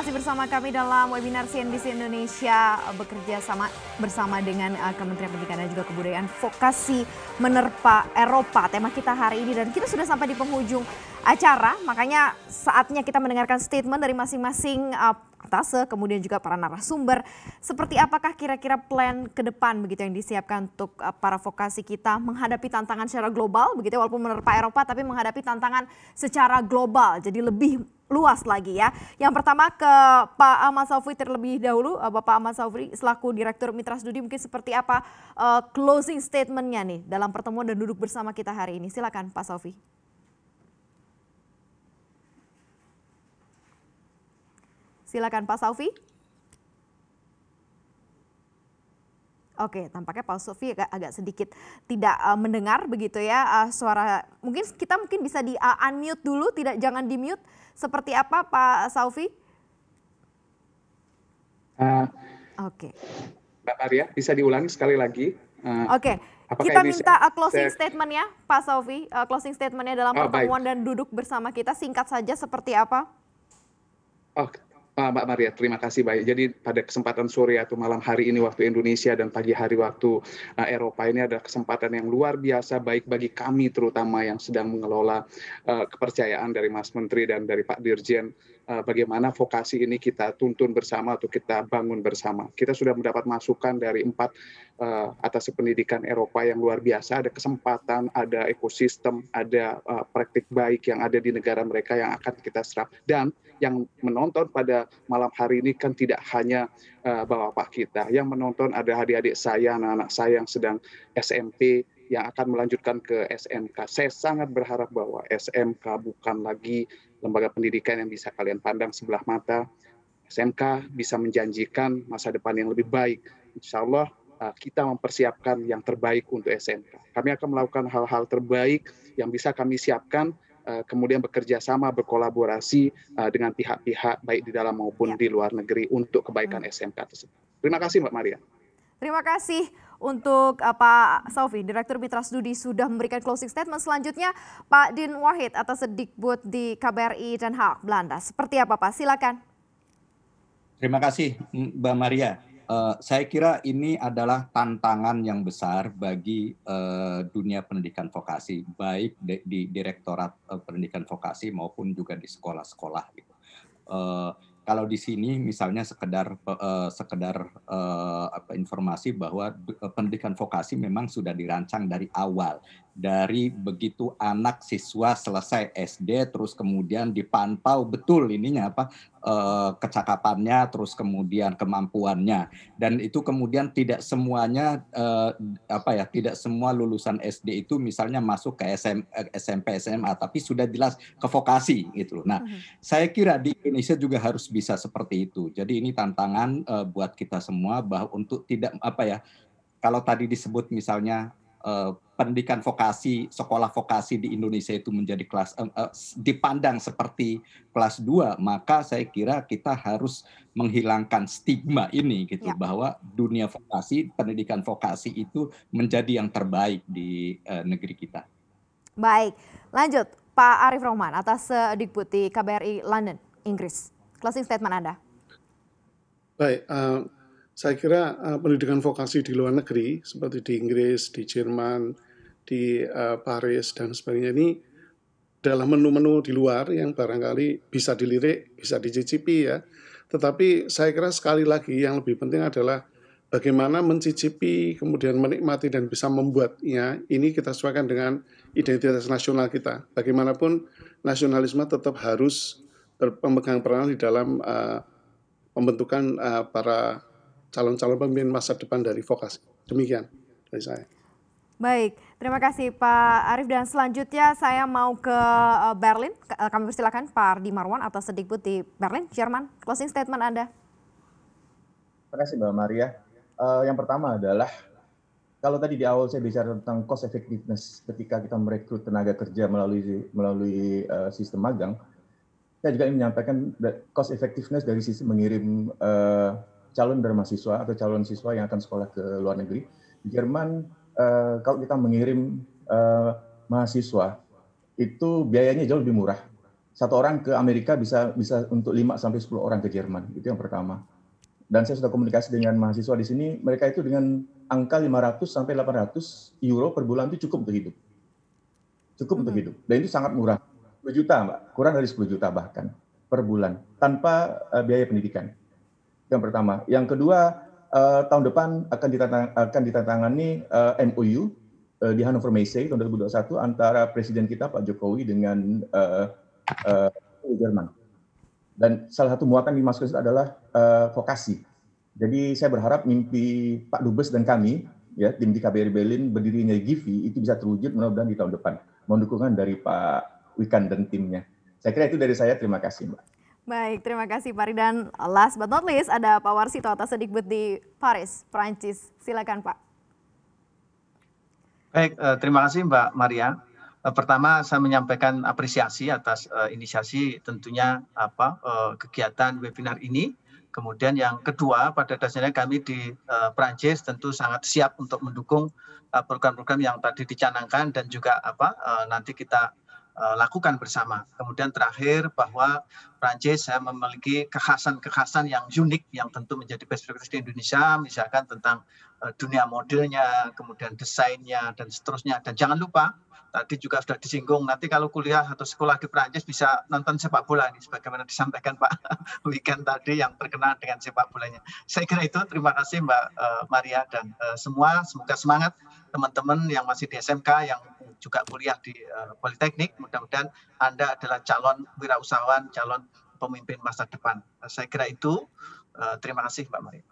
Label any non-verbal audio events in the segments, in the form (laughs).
masih bersama kami dalam webinar CNBC Indonesia eh, bekerja sama bersama dengan eh, Kementerian Pendidikan dan juga Kebudayaan Vokasi Menerpa Eropa. Tema kita hari ini dan kita sudah sampai di penghujung acara, makanya saatnya kita mendengarkan statement dari masing-masing eh, atase kemudian juga para narasumber. Seperti apakah kira-kira plan ke depan begitu yang disiapkan untuk para vokasi kita menghadapi tantangan secara global begitu ya? walaupun menerpa Eropa tapi menghadapi tantangan secara global. Jadi lebih luas lagi ya. Yang pertama ke Pak Ahmad Saufri terlebih dahulu, eh, Bapak Ahmad Saufri selaku Direktur Mitra Studi mungkin seperti apa uh, closing statementnya nih dalam pertemuan dan duduk bersama kita hari ini. Silakan Pak Saufri. Silakan Pak Saufri. Oke, tampaknya Pak Sofi agak, agak sedikit tidak uh, mendengar begitu ya uh, suara. Mungkin kita mungkin bisa di uh, unmute dulu, tidak jangan di mute. Seperti apa Pak Sofi? Uh, Oke. Okay. Mbak Maria, bisa diulangi sekali lagi. Uh, Oke. Okay. Kita minta uh, closing saya... statement ya, Pak Sofi. Uh, closing statementnya dalam oh, pertemuan baik. dan duduk bersama kita singkat saja seperti apa? Oh, Mbak Maria, terima kasih banyak. Jadi pada kesempatan sore atau malam hari ini waktu Indonesia dan pagi hari waktu uh, Eropa ini ada kesempatan yang luar biasa baik bagi kami terutama yang sedang mengelola uh, kepercayaan dari Mas Menteri dan dari Pak Dirjen Eh, bagaimana vokasi ini kita tuntun bersama atau kita bangun bersama. Kita sudah mendapat masukan dari empat uh, atas pendidikan Eropa yang luar biasa, ada kesempatan, ada ekosistem, ada uh, praktik baik yang ada di negara mereka yang akan kita serap. Dan yang menonton pada malam hari ini kan tidak hanya uh, bapak kita, yang menonton ada adik-adik saya, anak-anak saya yang sedang SMP, yang akan melanjutkan ke SMK. Saya sangat berharap bahwa SMK bukan lagi lembaga pendidikan yang bisa kalian pandang sebelah mata. SMK bisa menjanjikan masa depan yang lebih baik. Insya Allah eh, kita mempersiapkan yang terbaik untuk SMK. Kami akan melakukan hal-hal terbaik yang bisa kami siapkan eh, kemudian bekerja sama berkolaborasi eh, dengan pihak-pihak baik di dalam maupun ya. di luar negeri untuk kebaikan SMK tersebut. Terima kasih Mbak Maria. Terima kasih untuk uh, Pak Sofi, Direktur Mitra Studi sudah memberikan closing statement. Selanjutnya Pak Din Wahid atas Sedikbud di KBRI dan Haag, Belanda. Seperti apa Pak? Silakan. Terima kasih Mbak Maria. Uh, saya kira ini adalah tantangan yang besar bagi uh, dunia pendidikan vokasi, baik di, di Direktorat uh, Pendidikan Vokasi maupun juga di sekolah-sekolah. Uh, kalau di sini misalnya sekedar uh, sekedar uh, apa, informasi bahwa eh, pendidikan vokasi memang sudah dirancang dari awal dari begitu anak siswa selesai SD terus kemudian dipantau betul ininya apa e, kecakapannya terus kemudian kemampuannya dan itu kemudian tidak semuanya e, apa ya tidak semua lulusan SD itu misalnya masuk ke SM, SMP SMA tapi sudah jelas ke vokasi gitu loh. Nah, uh-huh. saya kira di Indonesia juga harus bisa seperti itu. Jadi ini tantangan e, buat kita semua bahwa untuk tidak apa ya kalau tadi disebut misalnya Eh, pendidikan vokasi, sekolah vokasi di Indonesia itu menjadi kelas uh, uh, dipandang seperti kelas 2, maka saya kira kita harus menghilangkan stigma ini gitu ya. bahwa dunia vokasi, pendidikan vokasi itu menjadi yang terbaik di uh, negeri kita. Baik, lanjut Pak Arief Rohman atas uh, Dikbud KBRI London, Inggris. Closing statement Anda. Baik, uh, saya kira uh, pendidikan vokasi di luar negeri seperti di Inggris, di Jerman, di uh, Paris dan sebagainya ini dalam menu-menu di luar yang barangkali bisa dilirik, bisa dicicipi ya. Tetapi saya kira sekali lagi yang lebih penting adalah bagaimana mencicipi, kemudian menikmati dan bisa membuatnya. Ini kita sesuaikan dengan identitas nasional kita. Bagaimanapun nasionalisme tetap harus memegang peran di dalam uh, pembentukan uh, para calon-calon pemimpin masa depan dari vokasi. Demikian dari saya. Baik, terima kasih Pak Arief dan selanjutnya saya mau ke eh, Berlin. Eh, kami persilakan Pak Ardi Marwan atau Sedikbud di Berlin, Jerman. Closing statement Anda. Terima kasih Mbak Maria. Uh, yang pertama adalah kalau tadi di awal saya bicara tentang cost effectiveness ketika kita merekrut tenaga kerja melalui melalui uh, sistem magang, saya juga ingin menyampaikan cost effectiveness dari sisi mengirim uh, calon siswa atau calon siswa yang akan sekolah ke luar negeri Jerman eh, kalau kita mengirim eh, mahasiswa itu biayanya jauh lebih murah satu orang ke Amerika bisa bisa untuk 5 10 orang ke Jerman itu yang pertama dan saya sudah komunikasi dengan mahasiswa di sini mereka itu dengan angka 500 800 euro per bulan itu cukup untuk hidup cukup untuk hidup dan itu sangat murah 10 juta mbak kurang dari 10 juta bahkan per bulan tanpa uh, biaya pendidikan yang pertama. Yang kedua, uh, tahun depan akan, akan ditandatangani uh, eh, MOU uh, eh, di Hannover Messe tahun 2021 antara Presiden kita Pak Jokowi dengan uh, uh, Jerman. Dan salah satu muatan di Maskus adalah uh, vokasi. Jadi saya berharap mimpi Pak Dubes dan kami, ya tim di KBRI Berlin berdirinya Givi itu bisa terwujud mudah-mudahan di tahun depan. Mohon dukungan dari Pak Wikan dan timnya. Saya kira itu dari saya. Terima kasih, Mbak. Baik, terima kasih Pak Ridan. last but not least ada Pak Warsito atas sedikit di Paris, Prancis. Silakan Pak. Baik, eh, terima kasih Mbak Maria. Eh, pertama saya menyampaikan apresiasi atas eh, inisiasi tentunya apa kegiatan webinar ini. Kemudian yang kedua pada dasarnya kami di Prancis tentu sangat siap untuk mendukung program-program yang tadi dicanangkan dan juga apa nanti kita Eh, lakukan bersama. Kemudian terakhir bahwa Prancis saya memiliki kekhasan-kekhasan yang unik yang tentu menjadi best practice di Indonesia, misalkan tentang eh, dunia modelnya, kemudian desainnya dan seterusnya. Dan jangan lupa tadi juga sudah disinggung nanti kalau kuliah atau sekolah di Prancis bisa nonton sepak bola ini sebagaimana disampaikan Pak (laughs) Weekend tadi yang terkenal dengan sepak bolanya. Saya kira itu terima kasih Mbak eh, Maria dan semua semoga semangat teman-teman yang masih di SMK yang juga kuliah di uh, Politeknik. Mudah-mudahan Anda adalah calon wirausahawan, calon pemimpin masa depan. Saya kira itu. Uh, terima kasih Mbak Maria.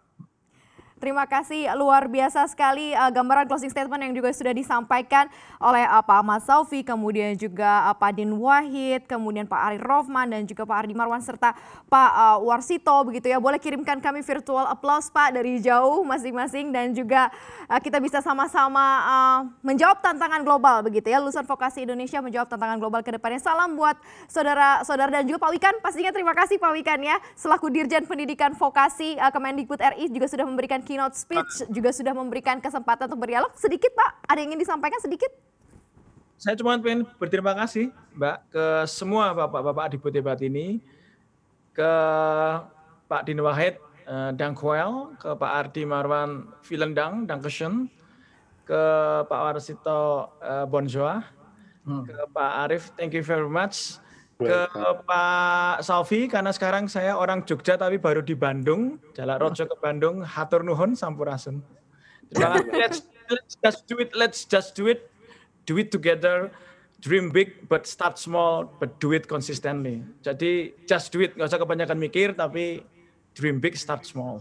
Terima kasih luar biasa sekali uh, gambaran closing statement yang juga sudah disampaikan oleh uh, Pak Ahmad Saufi, kemudian juga uh, Pak Din Wahid, kemudian Pak Ari Rofman dan juga Pak Ardi Marwan serta Pak uh, Warsito begitu ya. Boleh kirimkan kami virtual applause Pak dari jauh masing-masing dan juga uh, kita bisa sama-sama uh, menjawab tantangan global begitu ya. Lulusan Vokasi Indonesia menjawab tantangan global ke depannya. Salam buat saudara-saudara dan juga Pak Wikan. Pastinya terima kasih Pak Wikan ya selaku Dirjen Pendidikan Vokasi uh, Kemendikbud RI juga sudah memberikan keynote speech juga sudah memberikan kesempatan untuk berdialog. Sedikit Pak, ada yang ingin disampaikan sedikit? Saya cuma ingin berterima kasih Mbak ke semua Bapak-Bapak di debat ini, ke Pak Dino Wahid uh, eh, Kuel, ke Pak Ardi Marwan dan Dangkeshen, ke Pak Warsito uh, eh, Bonjoa, hmm. ke Pak Arif, thank you very much ke Pak Salvi karena sekarang saya orang Jogja tapi baru di Bandung. Jalan rojo ke Bandung, hatur nuhun sampurasun. Iya. Let's, let's just do it. Let's just do it. Do it together. Dream big but start small but do it consistently. Jadi just do it, nggak usah kebanyakan mikir tapi dream big start small.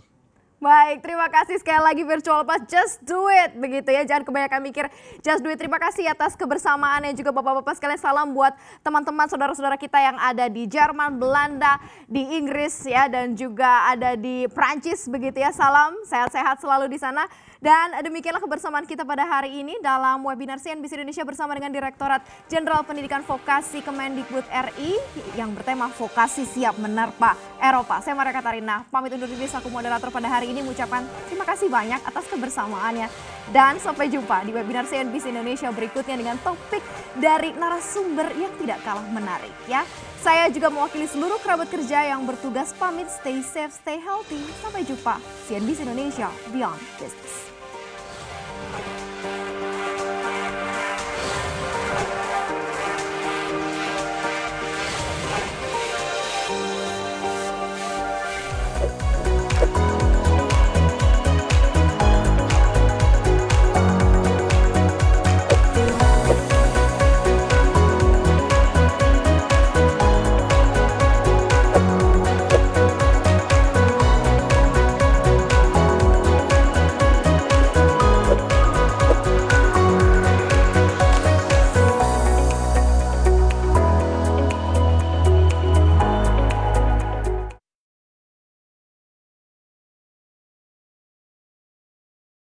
Baik, terima kasih sekali lagi Virtual Pass Just Do It begitu ya. Jangan kebanyakan mikir Just Do It. Terima kasih atas kebersamaan kebersamaannya juga Bapak-bapak sekalian. Salam buat teman-teman saudara-saudara kita yang ada di Jerman, Belanda, di Inggris ya dan juga ada di Prancis begitu ya. Salam sehat-sehat selalu di sana. Dan demikianlah kebersamaan kita pada hari ini dalam webinar CNBC Indonesia bersama dengan Direktorat Jenderal Pendidikan Vokasi Kemendikbud RI yang bertema Vokasi Siap Menerpa Eropa. Saya Maria Katarina, pamit undur diri saya moderator pada hari ini mengucapkan terima kasih banyak atas kebersamaannya. Dan sampai jumpa di webinar CNBC Indonesia berikutnya dengan topik dari narasumber yang tidak kalah menarik ya. Saya juga mewakili seluruh kerabat kerja yang bertugas pamit stay safe, stay healthy. Sampai jumpa CNBC Indonesia Beyond Business.